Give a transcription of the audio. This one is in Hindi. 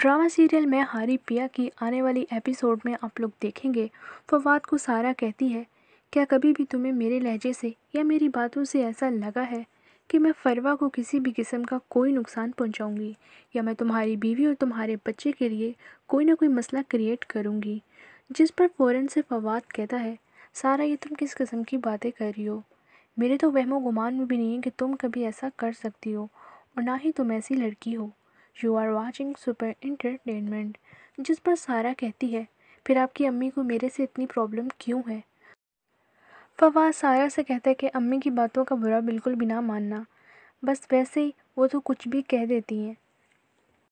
ड्रामा सीरियल में हारी पिया की आने वाली एपिसोड में आप लोग देखेंगे फवाद को सारा कहती है क्या कभी भी तुम्हें मेरे लहजे से या मेरी बातों से ऐसा लगा है कि मैं फरवा को किसी भी किस्म का कोई नुकसान पहुंचाऊंगी या मैं तुम्हारी बीवी और तुम्हारे बच्चे के लिए कोई ना कोई मसला क्रिएट करूंगी जिस पर फ़ौरन से फवाद कहता है सारा ये तुम किस किस्म की बातें कर रही हो मेरे तो वहमो गुमान में भी नहीं है कि तुम कभी ऐसा कर सकती हो और ना ही तुम ऐसी लड़की हो you are watching super entertainment जिस पर सारा कहती है फिर आपकी अम्मी को मेरे से इतनी प्रॉब्लम क्यों है फवाद सारा से कहता है कि अम्मी की बातों का बुरा बिल्कुल भी ना मानना बस वैसे ही वो तो कुछ भी कह देती हैं